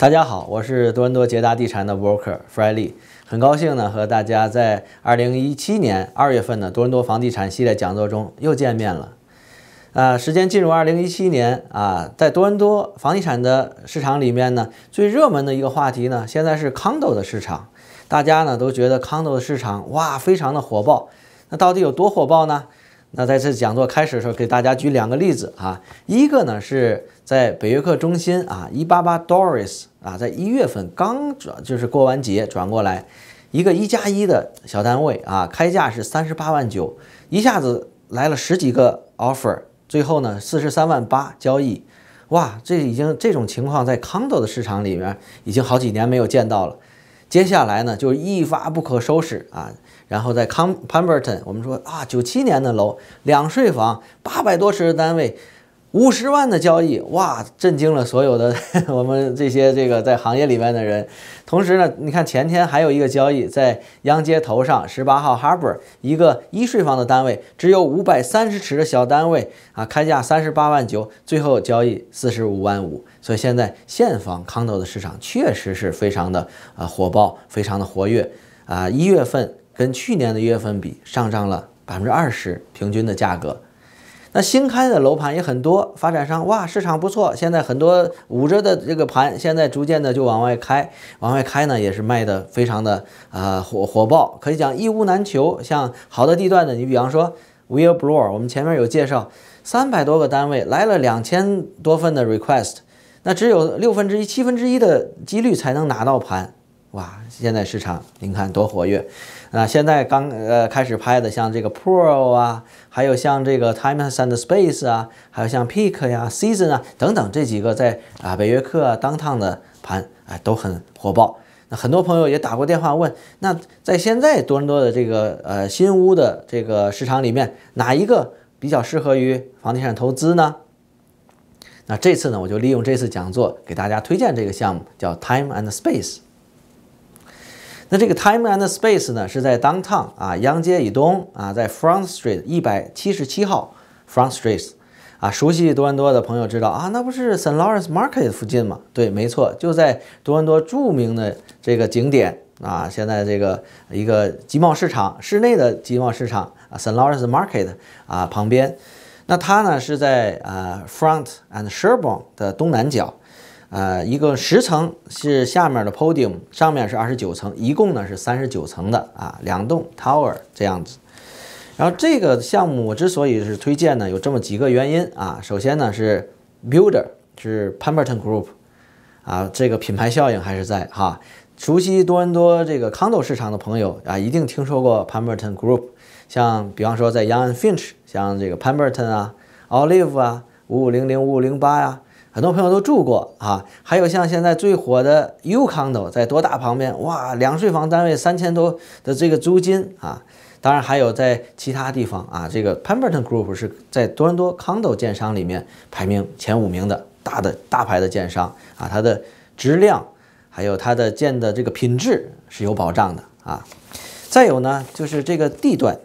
大家好，我是多伦多捷达地产的 w o r k e r f r y l y 很高兴呢和大家在二零一七年二月份的多伦多房地产系列讲座中又见面了。啊，时间进入二零一七年啊，在多伦多房地产的市场里面呢，最热门的一个话题呢，现在是 Condo 的市场，大家呢都觉得 Condo 的市场哇非常的火爆，那到底有多火爆呢？那在这讲座开始的时候，给大家举两个例子啊。一个呢是在北约克中心啊，188 Doris 啊，在一月份刚转，就是过完节转过来，一个一加一的小单位啊，开价是三十八万九，一下子来了十几个 offer，最后呢四十三万八交易。哇，这已经这种情况在康德的市场里面已经好几年没有见到了。接下来呢，就是一发不可收拾啊！然后在康 Pemberton，我们说啊，九七年的楼，两税房，八百多十的单位。五十万的交易哇，震惊了所有的 我们这些这个在行业里面的人。同时呢，你看前天还有一个交易在央街头上十八号 Harbor 一个一税房的单位，只有五百三十尺的小单位啊，开价三十八万九，最后交易四十五万五。所以现在现房 Condo 的市场确实是非常的啊火爆，非常的活跃啊。一月份跟去年的一月份比，上涨了百分之二十，平均的价格。那新开的楼盘也很多，发展商哇，市场不错。现在很多捂着的这个盘，现在逐渐的就往外开，往外开呢也是卖的非常的啊火火爆，可以讲一屋难求。像好的地段的，你比方说 w i l l b r o o 我们前面有介绍，三百多个单位来了两千多份的 request，那只有六分之一、七分之一的几率才能拿到盘。哇，现在市场您看多活跃啊！现在刚呃开始拍的，像这个 Pro 啊，还有像这个 Time and Space 啊，还有像 Peak 呀、Season 啊等等这几个在啊北约克啊当趟的盘啊都很火爆。那很多朋友也打过电话问，那在现在多伦多的这个呃新屋的这个市场里面，哪一个比较适合于房地产投资呢？那这次呢，我就利用这次讲座给大家推荐这个项目，叫 Time and Space。那这个 Time and Space 呢，是在 downtown 啊，央街以东啊，在 Front Street 一百七十七号 Front Street 啊，熟悉多伦多的朋友知道啊，那不是 s n t Lawrence Market 附近吗？对，没错，就在多伦多著名的这个景点啊，现在这个一个集贸市场，室内的集贸市场 s n t Lawrence Market 啊旁边。那它呢是在啊 Front and Sherbourne 的东南角。呃，一个十层是下面的 podium，上面是二十九层，一共呢是三十九层的啊，两栋 tower 这样子。然后这个项目我之所以是推荐呢，有这么几个原因啊。首先呢是 builder 是 Pemberton Group 啊，这个品牌效应还是在哈。熟悉多伦多这个康斗市场的朋友啊，一定听说过 Pemberton Group。像比方说在 y a n g n Finch，像这个 Pemberton 啊，Olive 啊，五五零零五五零八呀。很多朋友都住过啊，还有像现在最火的 U Condo 在多大旁边，哇，两税房单位三千多的这个租金啊，当然还有在其他地方啊，这个 Pemberton Group 是在多伦多 Condo 建商里面排名前五名的大的大牌的建商啊，它的质量还有它的建的这个品质是有保障的啊，再有呢就是这个地段。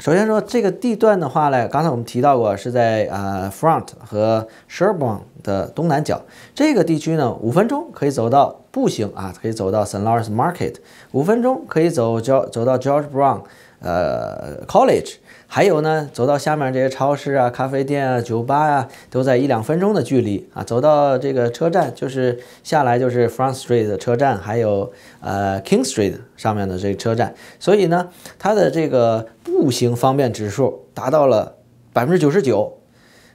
首先说这个地段的话呢，刚才我们提到过是在呃 Front 和 Sherbourne 的东南角。这个地区呢，五分钟可以走到步行啊，可以走到 Saint Lawrence Market，五分钟可以走教走到 George Brown 呃 College。还有呢，走到下面这些超市啊、咖啡店啊、酒吧啊，都在一两分钟的距离啊。走到这个车站，就是下来就是 Front Street 的车站，还有呃 King Street 上面的这个车站。所以呢，它的这个步行方便指数达到了百分之九十九，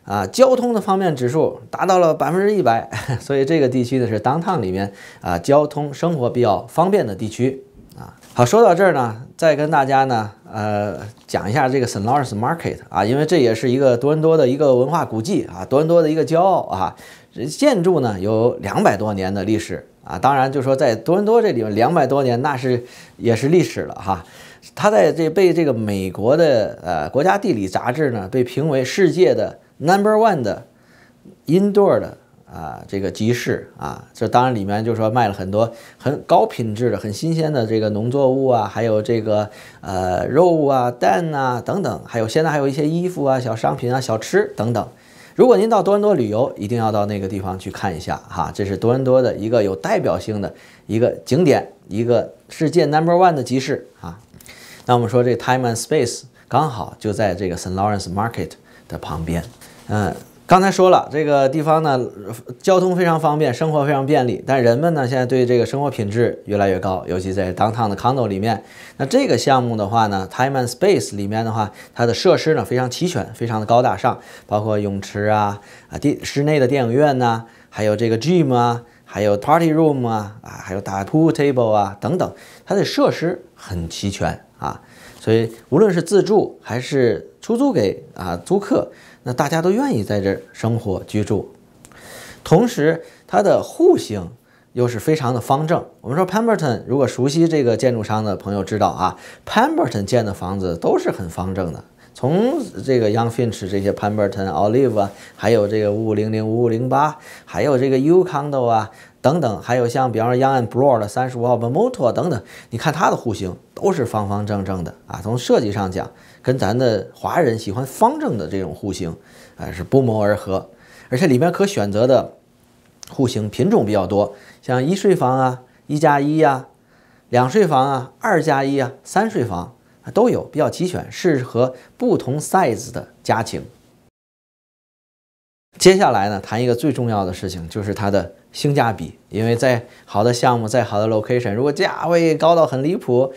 啊，交通的方便指数达到了百分之一百。所以这个地区呢是当 n 里面啊，交通生活比较方便的地区。啊，好，说到这儿呢，再跟大家呢，呃，讲一下这个 s i n r e c s Market 啊，因为这也是一个多伦多的一个文化古迹啊，多伦多的一个骄傲啊。这建筑呢有两百多年的历史啊，当然就说在多伦多这里面两百多年，那是也是历史了哈。它在这被这个美国的呃国家地理杂志呢，被评为世界的 number one 的 indoor 的。啊，这个集市啊，这当然里面就是说卖了很多很高品质的、很新鲜的这个农作物啊，还有这个呃肉啊、蛋啊等等，还有现在还有一些衣服啊、小商品啊、小吃等等。如果您到多伦多旅游，一定要到那个地方去看一下哈，这是多伦多的一个有代表性的一个景点，一个世界 number one 的集市啊。那我们说这 Time and Space 刚好就在这个 St. Lawrence Market 的旁边，嗯。刚才说了，这个地方呢，交通非常方便，生活非常便利。但人们呢，现在对这个生活品质越来越高，尤其在 downtown 的 condo 里面。那这个项目的话呢，Time and Space 里面的话，它的设施呢非常齐全，非常的高大上，包括泳池啊啊，电室内的电影院呐，还有这个 gym 啊，还有 party room 啊啊，还有打 pool table 啊等等，它的设施很齐全啊。所以无论是自住还是出租给啊租客，那大家都愿意在这儿生活居住。同时，它的户型又是非常的方正。我们说 Pemberton，如果熟悉这个建筑商的朋友知道啊，Pemberton 建的房子都是很方正的。从这个 Young Finch 这些 Pemberton、o l i v e 啊，还有这个五五零零、五五零八，还有这个 u c o n d o 啊等等，还有像比方说 Young and Broad、三十五号 b e r m o t o 等等，你看它的户型都是方方正正的啊。从设计上讲。跟咱的华人喜欢方正的这种户型，啊，是不谋而合。而且里面可选择的户型品种比较多，像一睡房啊、一加一啊、两睡房啊、二加一啊、三睡房啊都有，比较齐全，适合不同 size 的家庭。接下来呢，谈一个最重要的事情，就是它的性价比。因为在好的项目、在好的 location，如果价位高到很离谱，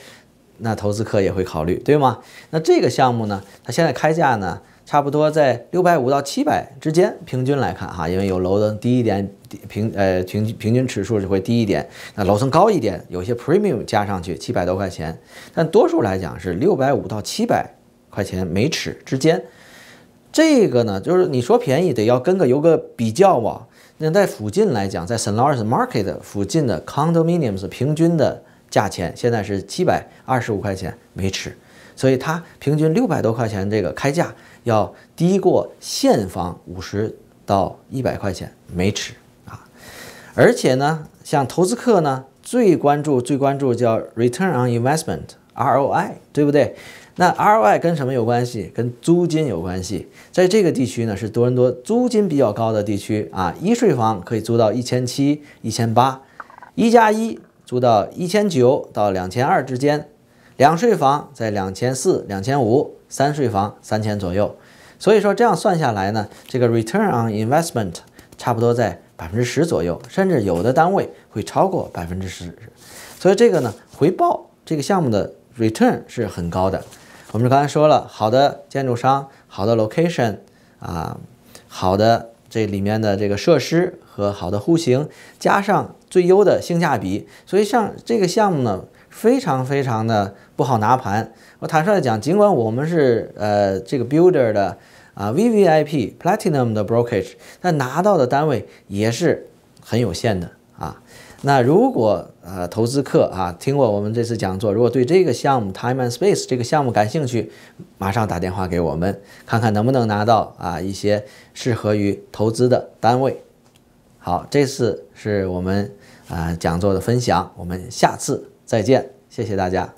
那投资客也会考虑，对吗？那这个项目呢？它现在开价呢，差不多在六百五到七百之间，平均来看哈，因为有楼层低一点，平呃平平均尺数就会低一点，那楼层高一点，有些 premium 加上去七百多块钱，但多数来讲是六百五到七百块钱每尺之间。这个呢，就是你说便宜，得要跟个有个比较嘛。那在附近来讲，在 s a n l a n d Market 附近的 condominiums 平均的。价钱现在是七百二十五块钱没吃，所以它平均六百多块钱这个开价要低过现房五十到一百块钱没吃啊，而且呢，像投资客呢最关注最关注叫 return on investment ROI 对不对？那 ROI 跟什么有关系？跟租金有关系。在这个地区呢是多伦多租金比较高的地区啊，一税房可以租到一千七、一千八，一加一。租到一千九到两千二之间，两税房在两千四、两千五，三税房三千左右。所以说这样算下来呢，这个 return on investment 差不多在百分之十左右，甚至有的单位会超过百分之十。所以这个呢，回报这个项目的 return 是很高的。我们刚才说了，好的建筑商，好的 location，啊，好的。这里面的这个设施和好的户型，加上最优的性价比，所以像这个项目呢，非常非常的不好拿盘。我坦率的讲，尽管我们是呃这个 builder 的啊 VVIP Platinum 的 brokage，但拿到的单位也是很有限的啊。那如果呃投资客啊听过我们这次讲座，如果对这个项目 Time and Space 这个项目感兴趣，马上打电话给我们，看看能不能拿到啊一些适合于投资的单位。好，这次是我们啊讲座的分享，我们下次再见，谢谢大家。